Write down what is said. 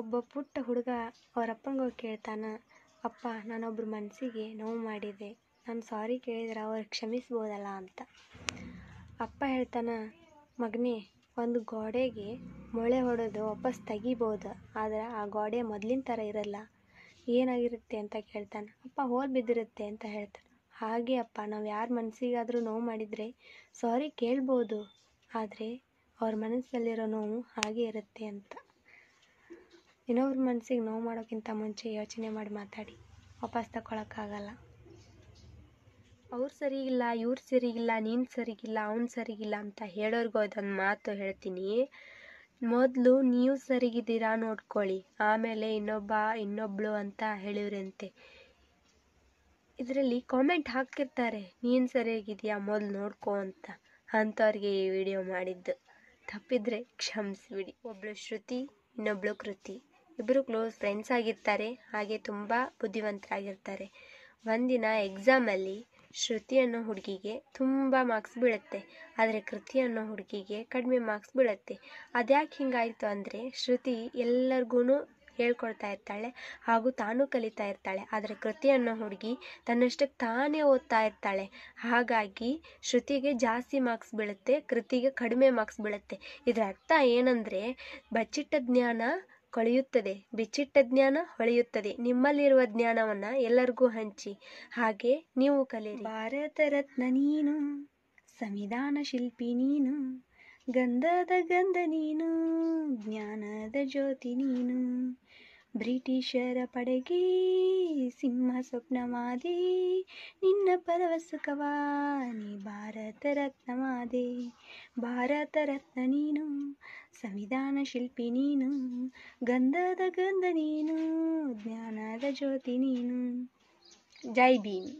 ಒಬ್ಬ ಪುಟ್ಟ ಹುಡುಗ ಅವರಪ್ಪಂಗೋಗಿ ಕೇಳ್ತಾನೆ ಅಪ್ಪ ನಾನೊಬ್ಬರ ಮನಸ್ಸಿಗೆ ನೋವು ಮಾಡಿದೆ ನಾನು ಸಾರಿ ಕೇಳಿದ್ರೆ ಅವ್ರು ಕ್ಷಮಿಸ್ಬೋದಲ್ಲ ಅಂತ ಅಪ್ಪ ಹೇಳ್ತಾನೆ ಮಗನೇ ಒಂದು ಗೋಡೆಗೆ ಮೊಳೆ ಹೊಡೆದು ವಾಪಸ್ ತೆಗಿಬೋದು ಆದರೆ ಆ ಗೋಡೆ ಮೊದಲಿನ ಥರ ಇರಲ್ಲ ಏನಾಗಿರುತ್ತೆ ಅಂತ ಕೇಳ್ತಾನೆ ಅಪ್ಪ ಹೋಲ್ ಬಿದ್ದಿರುತ್ತೆ ಅಂತ ಹೇಳ್ತಾನೆ ಹಾಗೆ ಅಪ್ಪ ನಾವು ಯಾರ ಮನಸ್ಸಿಗಾದರೂ ನೋವು ಮಾಡಿದರೆ ಸಾರಿ ಕೇಳ್ಬೋದು ಆದರೆ ಅವ್ರ ಮನಸ್ಸಲ್ಲಿರೋ ನೋವು ಹಾಗೆ ಇರುತ್ತೆ ಅಂತ ಇನ್ನೊಬ್ರ ಮನಸ್ಸಿಗೆ ನೋವು ಮಾಡೋಕ್ಕಿಂತ ಮುಂಚೆ ಯೋಚನೆ ಮಾಡಿ ಮಾತಾಡಿ ವಾಪಸ್ ತಗೊಳಕ್ಕಾಗಲ್ಲ ಅವ್ರು ಸರಿಗಿಲ್ಲ ಇವ್ರು ಸರಿಗಿಲ್ಲ ನೀನು ಸರಿಗಿಲ್ಲ ಅವ್ನು ಸರಿಗಿಲ್ಲ ಅಂತ ಹೇಳೋರ್ಗೂ ಅದೊಂದು ಮಾತು ಹೇಳ್ತೀನಿ ಮೊದಲು ನೀವು ಸರಿಗಿದ್ದೀರಾ ನೋಡ್ಕೊಳ್ಳಿ ಆಮೇಲೆ ಇನ್ನೊಬ್ಬ ಇನ್ನೊಬ್ಳು ಅಂತ ಹೇಳಿವ್ರಂತೆ ಇದರಲ್ಲಿ ಕಾಮೆಂಟ್ ಹಾಕಿರ್ತಾರೆ ನೀನು ಸರಿಯಾಗಿದೆಯಾ ಮೊದಲು ನೋಡ್ಕೋ ಅಂತ ಅಂಥವ್ರಿಗೆ ಈ ವಿಡಿಯೋ ಮಾಡಿದ್ದು ತಪ್ಪಿದ್ರೆ ಕ್ಷಮಿಸ್ಬಿಡಿ ಒಬ್ಬಳು ಶ್ರುತಿ ಇನ್ನೊಬ್ಳು ಕೃತಿ ಇಬ್ಬರು ಕ್ಲೋಸ್ ಫ್ರೆಂಡ್ಸ್ ಆಗಿರ್ತಾರೆ ಹಾಗೆ ತುಂಬ ಬುದ್ಧಿವಂತರಾಗಿರ್ತಾರೆ ಒಂದಿನ ಎಕ್ಸಾಮಲ್ಲಿ ಶ್ರುತಿ ಅನ್ನೋ ಹುಡುಗಿಗೆ ತುಂಬ ಮಾರ್ಕ್ಸ್ ಬೀಳುತ್ತೆ ಆದರೆ ಕೃತಿ ಅನ್ನೋ ಹುಡುಗಿಗೆ ಕಡಿಮೆ ಮಾರ್ಕ್ಸ್ ಬೀಳುತ್ತೆ ಅದ್ಯಾಕೆ ಹಿಂಗಾಯಿತು ಅಂದರೆ ಶ್ರುತಿ ಎಲ್ಲರಿಗೂ ಹೇಳ್ಕೊಡ್ತಾ ಇರ್ತಾಳೆ ಹಾಗೂ ತಾನೂ ಕಲಿತಾ ಇರ್ತಾಳೆ ಆದರೆ ಕೃತಿ ಅನ್ನೋ ಹುಡುಗಿ ತನ್ನಷ್ಟಕ್ಕೆ ತಾನೇ ಓದ್ತಾ ಇರ್ತಾಳೆ ಹಾಗಾಗಿ ಶ್ರುತಿಗೆ ಜಾಸ್ತಿ ಮಾರ್ಕ್ಸ್ ಬೀಳುತ್ತೆ ಕೃತಿಗೆ ಕಡಿಮೆ ಮಾರ್ಕ್ಸ್ ಬೀಳುತ್ತೆ ಇದರ ಅರ್ಥ ಏನಂದರೆ ಬಚ್ಚಿಟ್ಟ ಜ್ಞಾನ ಕೊಳೆಯುತ್ತದೆ ಬಿಚ್ಚಿಟ್ಟ ಜ್ಞಾನ ಹೊಳೆಯುತ್ತದೆ ನಿಮ್ಮಲ್ಲಿರುವ ಜ್ಞಾನವನ್ನ ಎಲ್ಲರಿಗೂ ಹಂಚಿ ಹಾಗೆ ನೀವು ಕಲಿಯಿರಿ ಭಾರತ ರತ್ನ ನೀನು ಸಂವಿಧಾನ ಶಿಲ್ಪಿ ನೀನು ಗಂಧದ ಗಂಧ ನೀನು ಜ್ಞಾನದ ಜ್ಯೋತಿ ನೀನು ಬ್ರಿಟಿಷರ ಪಡೆಗೆ ಸಿಂಹ ಸ್ವಪ್ನವಾದಿ ನಿನ್ನ ಪರವಸುಖವಾ ನೀ ಭಾರತ ರತ್ನವಾದಿ ಭಾರತ ರತ್ನ ನೀನು ಸಂವಿಧಾನ ಶಿಲ್ಪಿ ನೀನು ಗಂಧದ ಗಂಧ ನೀನು ಜ್ಞಾನದ ಜ್ಯೋತಿ ನೀನು ಜೈ ಭೀಮ್